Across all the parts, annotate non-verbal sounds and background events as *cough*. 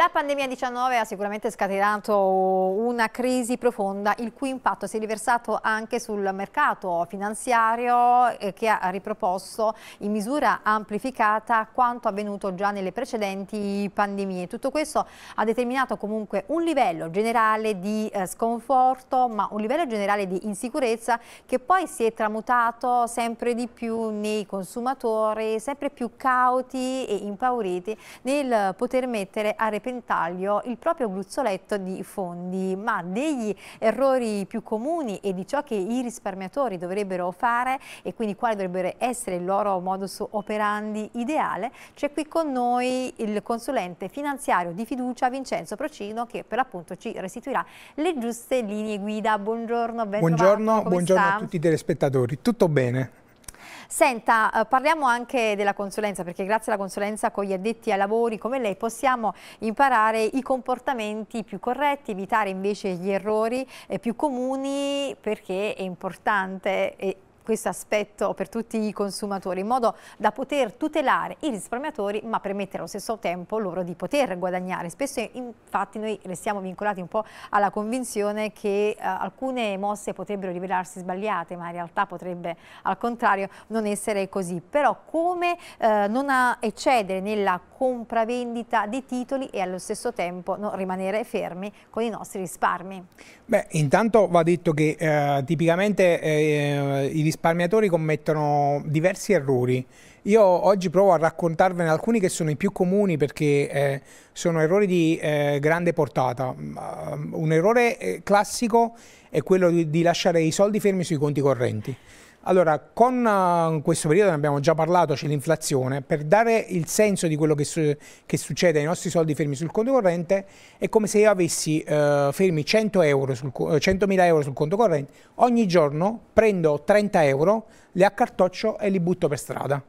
La pandemia 19 ha sicuramente scatenato una crisi profonda il cui impatto si è riversato anche sul mercato finanziario eh, che ha riproposto in misura amplificata quanto avvenuto già nelle precedenti pandemie. Tutto questo ha determinato comunque un livello generale di eh, sconforto ma un livello generale di insicurezza che poi si è tramutato sempre di più nei consumatori, sempre più cauti e impauriti nel poter mettere a reperire repentaglio il proprio gruzzoletto di fondi, ma degli errori più comuni e di ciò che i risparmiatori dovrebbero fare e quindi quale dovrebbe essere il loro modus operandi ideale, c'è qui con noi il consulente finanziario di fiducia Vincenzo Procino che per l'appunto ci restituirà le giuste linee guida. Buongiorno, ben buongiorno, buongiorno a tutti i telespettatori, tutto bene? Senta, eh, parliamo anche della consulenza, perché grazie alla consulenza con gli addetti ai lavori come lei possiamo imparare i comportamenti più corretti, evitare invece gli errori eh, più comuni perché è importante questo aspetto per tutti i consumatori in modo da poter tutelare i risparmiatori ma permettere allo stesso tempo loro di poter guadagnare. Spesso infatti noi restiamo vincolati un po' alla convinzione che eh, alcune mosse potrebbero rivelarsi sbagliate ma in realtà potrebbe al contrario non essere così. Però come eh, non eccedere nella compravendita di titoli e allo stesso tempo no, rimanere fermi con i nostri risparmi? Beh, intanto va detto che eh, tipicamente eh, i risparmiatori risparmiatori commettono diversi errori. Io oggi provo a raccontarvene alcuni che sono i più comuni perché eh, sono errori di eh, grande portata. Mm, mm, un errore eh, classico è quello di, di lasciare i soldi fermi sui conti correnti. Allora, con eh, questo periodo ne abbiamo già parlato, c'è l'inflazione, per dare il senso di quello che, su che, succede ai nostri soldi fermi sul conto corrente è come se io avessi eh, fermi 100.000 euro, 100 eh, euro sul conto corrente, ogni giorno prendo 30 euro, li accartoccio e li butto per strada,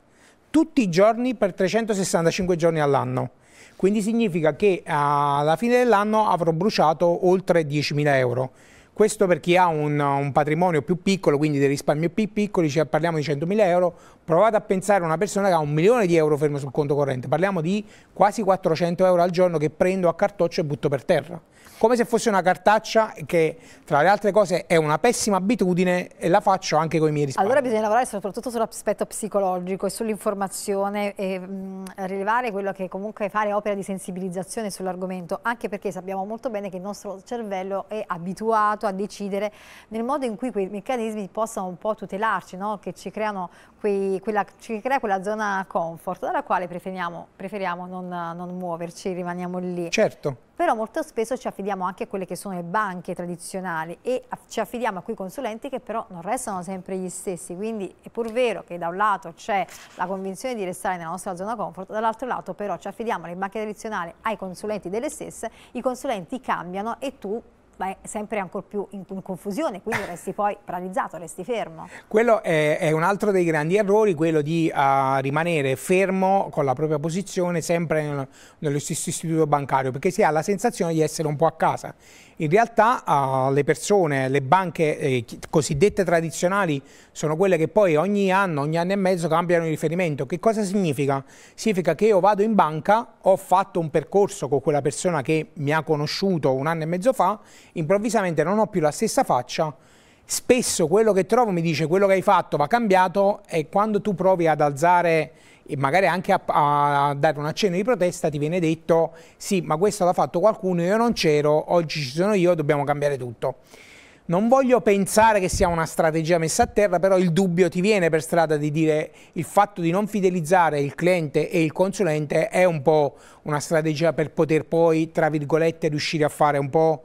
tutti i giorni per 365 giorni all'anno. Quindi significa che eh, alla fine dell'anno avrò bruciato oltre 10.000 euro questo per chi ha un, un patrimonio più piccolo, quindi dei risparmi più piccoli, cioè parliamo di 100.000 euro, Provate a pensare a una persona che ha un milione di euro fermo sul conto corrente, parliamo di quasi 400 euro al giorno che prendo a cartoccio e butto per terra. Come se fosse una cartaccia che tra le altre cose è una pessima abitudine e la faccio anche con i miei risparmi. Allora bisogna lavorare soprattutto sull'aspetto psicologico e sull'informazione e mh, mm, rilevare quello che comunque fare opera di sensibilizzazione sull'argomento, anche perché sappiamo molto bene che il nostro cervello è abituato a decidere nel modo in cui quei meccanismi possano un po' tutelarci, no? che ci creano quei quella, ci crea quella zona comfort dalla quale preferiamo, preferiamo non, non, muoverci, rimaniamo lì. Certo. Però molto spesso ci affidiamo anche a quelle che sono le banche tradizionali e ci affidiamo a quei consulenti che però non restano sempre gli stessi. Quindi è pur vero che da un lato c'è la convinzione di restare nella nostra zona comfort, dall'altro lato però ci affidiamo alle banche tradizionali, ai consulenti delle stesse, i consulenti cambiano e tu ma è sempre ancora più in, in confusione, quindi resti poi paralizzato, resti fermo. Quello è, è un altro dei grandi errori, quello di uh, rimanere fermo con la propria posizione sempre nel, nello stesso istituto bancario, perché si ha la sensazione di essere un po' a casa. In realtà uh, le persone, le banche eh, cosiddette tradizionali sono quelle che poi ogni anno, ogni anno e mezzo cambiano il riferimento. Che cosa significa? Significa che io vado in banca, ho fatto un percorso con quella persona che mi ha conosciuto un anno e mezzo fa improvvisamente non ho più la stessa faccia, spesso quello che trovo mi dice quello che hai fatto va cambiato e quando tu provi ad alzare e magari anche a, a dare un accenno di protesta ti viene detto sì ma questo l'ha fatto qualcuno, io non c'ero, oggi ci sono io, dobbiamo cambiare tutto. Non voglio pensare che sia una strategia messa a terra, però il dubbio ti viene per strada di dire il fatto di non fidelizzare il cliente e il consulente è un po' una strategia per poter poi, tra virgolette, riuscire a fare un po'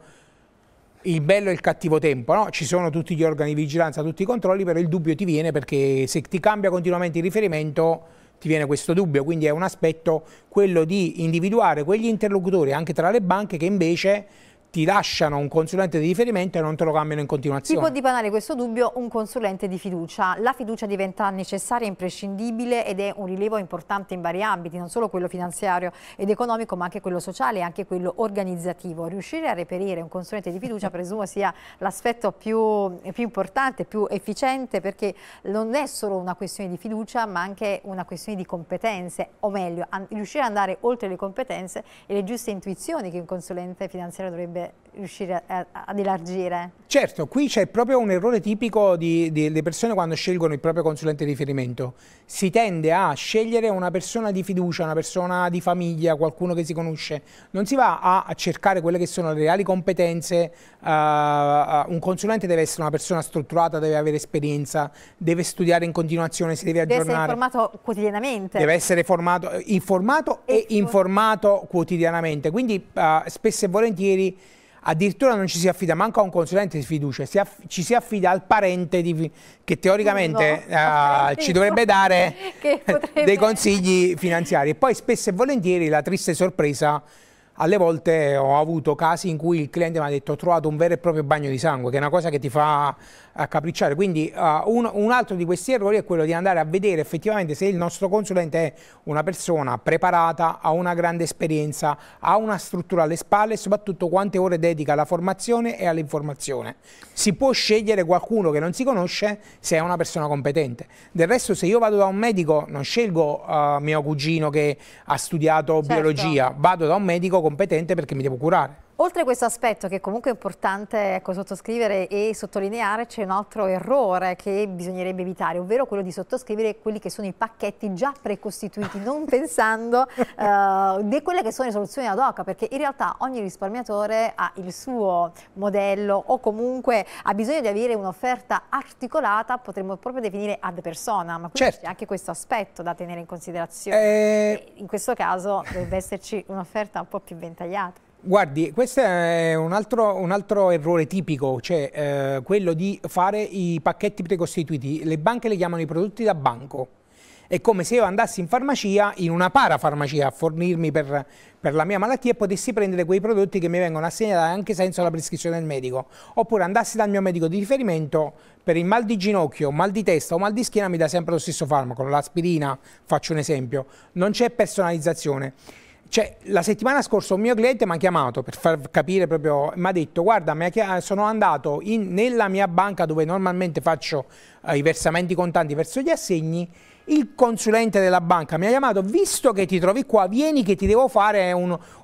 il bello e il cattivo tempo, no? ci sono tutti gli organi di vigilanza, tutti i controlli, però il dubbio ti viene perché se ti cambia continuamente il riferimento ti viene questo dubbio, quindi è un aspetto quello di individuare quegli interlocutori anche tra le banche che invece ti lasciano un consulente di riferimento e non te lo cambiano in continuazione. Si può dipanare questo dubbio un consulente di fiducia. La fiducia diventa necessaria, imprescindibile ed è un rilievo importante in vari ambiti, non solo quello finanziario ed economico, ma anche quello sociale e anche quello organizzativo. Riuscire a reperire un consulente di fiducia *laughs* presumo sia l'aspetto più, più, importante, più efficiente, perché non è solo una questione di fiducia, ma anche una questione di competenze, o meglio, riuscire ad andare oltre le competenze e le giuste intuizioni che un consulente finanziario dovrebbe bisognerebbe riuscire ad elargire. Certo, qui c'è proprio un errore tipico delle persone quando scelgono il proprio consulente di riferimento. Si tende a scegliere una persona di fiducia, una persona di famiglia, qualcuno che si conosce. Non si va a, a cercare quelle che sono le reali competenze. Uh, un consulente deve essere una persona strutturata, deve avere esperienza, deve studiare in continuazione, si deve aggiornare. Deve essere formato quotidianamente. Deve essere formato, informato e, e informato quotidianamente. Quindi uh, spesso e volentieri addirittura non ci si affida manco a un consulente di fiducia, si ci si affida al parente di, che teoricamente no, uh, ci dovrebbe dare *laughs* potrebbe... dei consigli finanziari. E poi spesso e volentieri la triste sorpresa alle volte ho avuto casi in cui il cliente mi ha detto ho trovato un vero e proprio bagno di sangue, che è una cosa che ti fa eh, accapricciare. Quindi uh, eh, un, un, altro di questi errori è quello di andare a vedere effettivamente se il nostro consulente è una persona preparata, ha una grande esperienza, ha una struttura alle spalle e soprattutto quante ore dedica alla formazione e all'informazione. Si può scegliere qualcuno che non si conosce se è una persona competente. Del resto se io vado da un medico non scelgo uh, mio cugino che ha studiato certo. biologia, vado da un medico competente perché mi devo curare. Oltre a questo aspetto che comunque è importante ecco, sottoscrivere e sottolineare c'è un altro errore che bisognerebbe evitare, ovvero quello di sottoscrivere quelli che sono i pacchetti già precostituiti, non *laughs* pensando uh, di quelle che sono le soluzioni ad hoc, perché in realtà ogni risparmiatore ha il suo modello o comunque ha bisogno di avere un'offerta articolata, potremmo proprio definire ad persona, ma certo. c'è anche questo aspetto da tenere in considerazione. Eh... In questo caso dovrebbe esserci un'offerta un po' più ventagliata. Guardi, questo è un altro, un altro errore tipico, cioè eh, quello di fare i pacchetti precostituiti. Le banche li chiamano i prodotti da banco. È come se io andassi in farmacia, in una parafarmacia, a fornirmi per, per la mia malattia e potessi prendere quei prodotti che mi vengono assegnati anche senza la prescrizione del medico. Oppure andassi dal mio medico di riferimento per il mal di ginocchio, mal di testa o mal di schiena mi dà sempre lo stesso farmaco, l'aspirina, faccio un esempio. Non c'è personalizzazione. Cioè, la settimana scorsa un mio cliente mi ha chiamato per far capire proprio, mi ha detto guarda, sono andato in, nella mia banca dove normalmente faccio eh, i versamenti contanti verso gli assegni il consulente della banca mi ha chiamato, visto che ti trovi qua, vieni che ti devo fare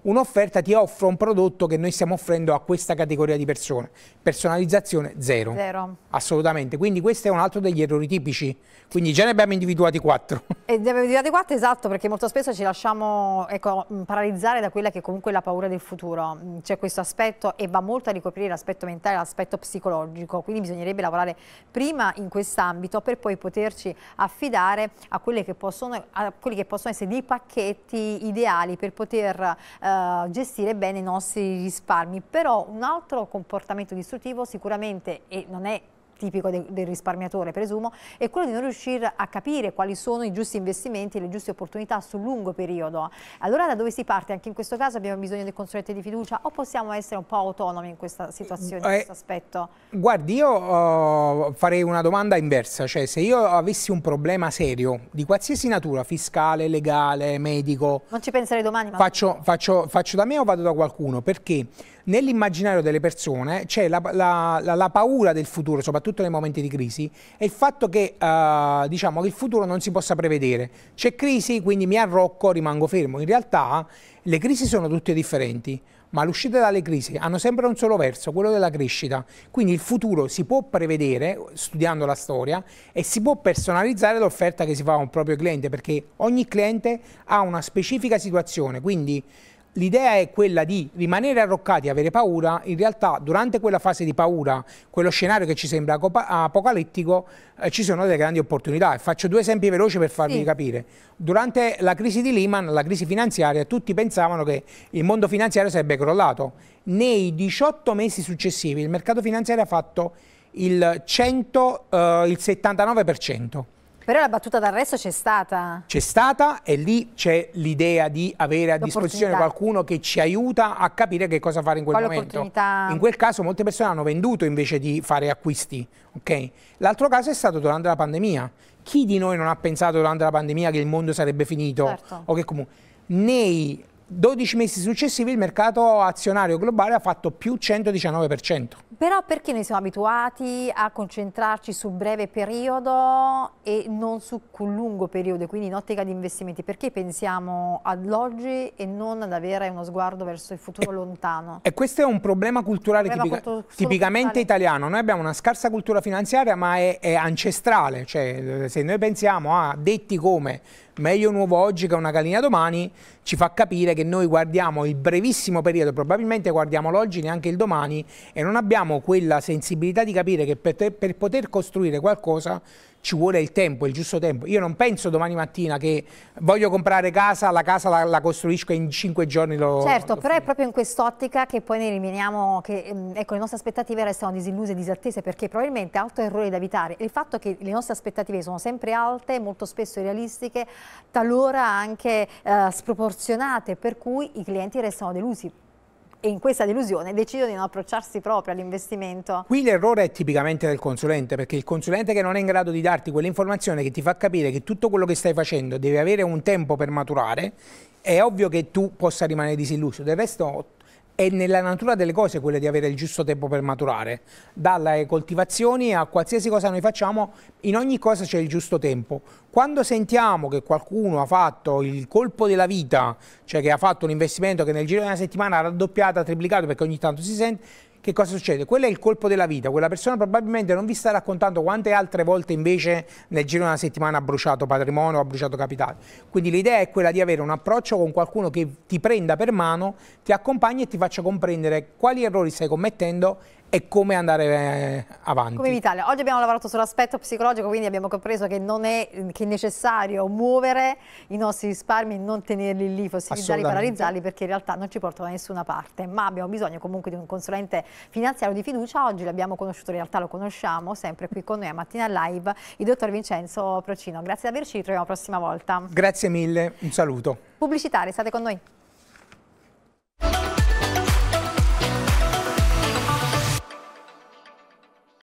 un'offerta, ti offro un prodotto che noi stiamo offrendo a questa categoria di persone. Personalizzazione zero. Zero. Assolutamente, quindi questo è un altro degli errori tipici, quindi già ne abbiamo individuati quattro. *laughs* E ne abbiamo individuati quattro, esatto, perché molto spesso ci lasciamo ecco, paralizzare da quella che comunque è la paura del futuro. C'è questo aspetto e va molto a ricoprire l'aspetto mentale, l'aspetto psicologico, quindi bisognerebbe lavorare prima in quest'ambito per poi poterci affidare a, che possono, a quelli che possono essere dei pacchetti ideali per poter eh, gestire bene i nostri risparmi. Però un altro comportamento distruttivo sicuramente, e non è tipico de del risparmiatore presumo, è quello di non riuscire a capire quali sono i giusti investimenti, e le giuste opportunità sul lungo periodo. Allora da dove si parte? Anche in questo caso abbiamo bisogno del consulente di fiducia o possiamo essere un po' autonomi in questa situazione, in eh, questo aspetto? Guardi, io uh, farei una domanda inversa, cioè se io avessi un problema serio di qualsiasi natura, fiscale, legale, medico... Non ci penserei domani? Ma... Faccio, faccio, faccio da me o vado da qualcuno? Perché nell'immaginario delle persone c'è la, la, la, la, paura del futuro, soprattutto nei momenti di crisi, e il fatto che, eh, diciamo, il futuro non si possa prevedere. C'è crisi, quindi mi arrocco, rimango fermo. In realtà le crisi sono tutte differenti, ma l'uscita dalle crisi hanno sempre un solo verso, quello della crescita. Quindi il futuro si può prevedere studiando la storia e si può personalizzare l'offerta che si fa a un proprio cliente, perché ogni cliente ha una specifica situazione, quindi l'idea è quella di rimanere arroccati, avere paura, in realtà durante quella fase di paura, quello scenario che ci sembra apocalittico, eh, ci sono delle grandi opportunità. faccio due esempi veloci per farvi sì. capire. Durante la crisi di Lehman, la crisi finanziaria, tutti pensavano che il mondo finanziario sarebbe crollato. Nei 18 mesi successivi il mercato finanziario ha fatto il, 100, eh, il 79%. Però la battuta d'arresto c'è stata. C'è stata e lì c'è l'idea di avere a disposizione qualcuno che ci aiuta a capire che cosa fare in quel Qual momento. In quel caso molte persone hanno venduto invece di fare acquisti. Okay? L'altro caso è stato durante la pandemia. Chi di noi non ha pensato durante la pandemia che il mondo sarebbe finito? Certo. O che comunque nei 12 mesi successivi il mercato azionario globale ha fatto più 119%. Però perché noi siamo abituati a concentrarci su breve periodo e non su lungo periodo, quindi in ottica di investimenti? Perché pensiamo all'oggi e non ad avere uno sguardo verso il futuro e, eh, lontano? E eh, questo è un problema culturale tipica, tipicamente italiano. Noi abbiamo una scarsa cultura finanziaria ma è, è ancestrale, cioè se noi pensiamo a detti come meglio un uovo oggi che una gallina domani, ci fa capire che noi guardiamo il brevissimo periodo, probabilmente guardiamo l'oggi neanche il domani e non abbiamo quella sensibilità di capire che per, te, per poter costruire qualcosa ci vuole il tempo, il giusto tempo. Io non penso domani mattina che voglio comprare casa, la casa la, la costruisco e in cinque giorni lo... Certo, lo però è proprio in quest'ottica che poi ne rimaniamo, che ehm, ecco, le nostre aspettative restano disilluse e disattese perché probabilmente altro errore da evitare è il fatto che le nostre aspettative sono sempre alte, molto spesso irrealistiche, talora anche eh, sproporzionate, per cui i clienti restano delusi e in questa delusione decidono di non approcciarsi proprio all'investimento. Qui l'errore è tipicamente del consulente, perché il consulente che non è in grado di darti quell'informazione che ti fa capire che tutto quello che stai facendo deve avere un tempo per maturare, è ovvio che tu possa rimanere disilluso. Del resto è nella natura delle cose quella di avere il giusto tempo per maturare. Dalle eh, coltivazioni a qualsiasi cosa noi facciamo, in ogni cosa c'è il giusto tempo. Quando sentiamo che qualcuno ha fatto il colpo della vita, cioè che ha fatto un investimento che nel giro di una settimana ha raddoppiato, ha triplicato, perché ogni tanto si sente, che cosa succede? Quello è il colpo della vita, quella persona probabilmente non vi sta raccontando quante altre volte invece nel giro di una settimana ha bruciato patrimonio, ha bruciato capitale. Quindi l'idea è quella di avere un approccio con qualcuno che ti prenda per mano, ti accompagni e ti faccia comprendere quali errori stai commettendo e come andare eh, avanti. Come Vitale, oggi abbiamo lavorato sull'aspetto psicologico, quindi abbiamo compreso che non è, che è, necessario muovere i nostri risparmi, non tenerli lì, fossilizzarli, paralizzarli, perché in realtà non ci portano da nessuna parte, ma abbiamo bisogno comunque di un consulente finanziario di fiducia, oggi l'abbiamo conosciuto, in realtà lo conosciamo, sempre qui con noi a Mattina Live, il dottor Vincenzo Procino. Grazie di averci, ci ritroviamo la prossima volta. Grazie mille, un saluto. Pubblicitari, state con noi.